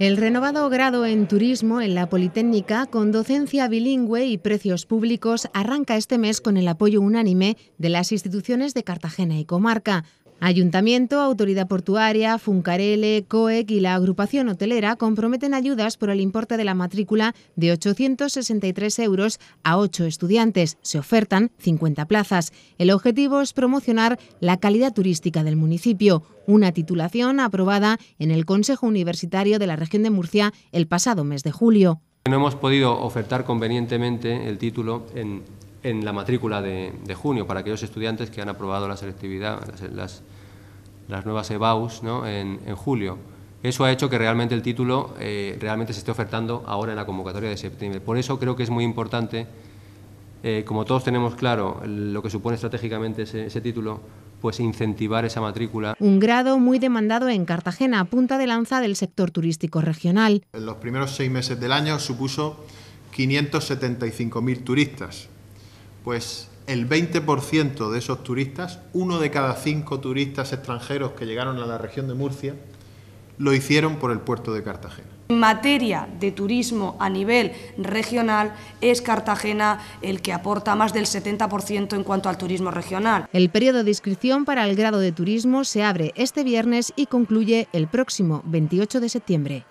El renovado grado en turismo en la Politécnica, con docencia bilingüe y precios públicos, arranca este mes con el apoyo unánime de las instituciones de Cartagena y comarca. Ayuntamiento, Autoridad Portuaria, Funcarele, COEC y la agrupación hotelera comprometen ayudas por el importe de la matrícula de 863 euros a 8 estudiantes. Se ofertan 50 plazas. El objetivo es promocionar la calidad turística del municipio, una titulación aprobada en el Consejo Universitario de la Región de Murcia el pasado mes de julio. No hemos podido ofertar convenientemente el título en la matrícula de, junio para aquellos estudiantes que han aprobado la selectividad, las nuevas EBAUs en, julio. Eso ha hecho que realmente el título eh, realmente se esté ofertando ahora en la convocatoria de septiembre. Por eso creo que es muy importante, eh, como todos tenemos claro lo que supone estratégicamente ese, título, pues incentivar esa matrícula. Un grado muy demandado en Cartagena, punta de lanza del sector turístico regional. En los primeros seis meses del año supuso 575.000 turistas. Pues el 20% de esos turistas, uno de cada cinco turistas extranjeros que llegaron a la región de Murcia, lo hicieron por el puerto de Cartagena. En materia de turismo a nivel regional, es Cartagena el que aporta más del 70% en cuanto al turismo regional. El periodo de inscripción para el grado de turismo se abre este viernes y concluye el próximo 28 de septiembre.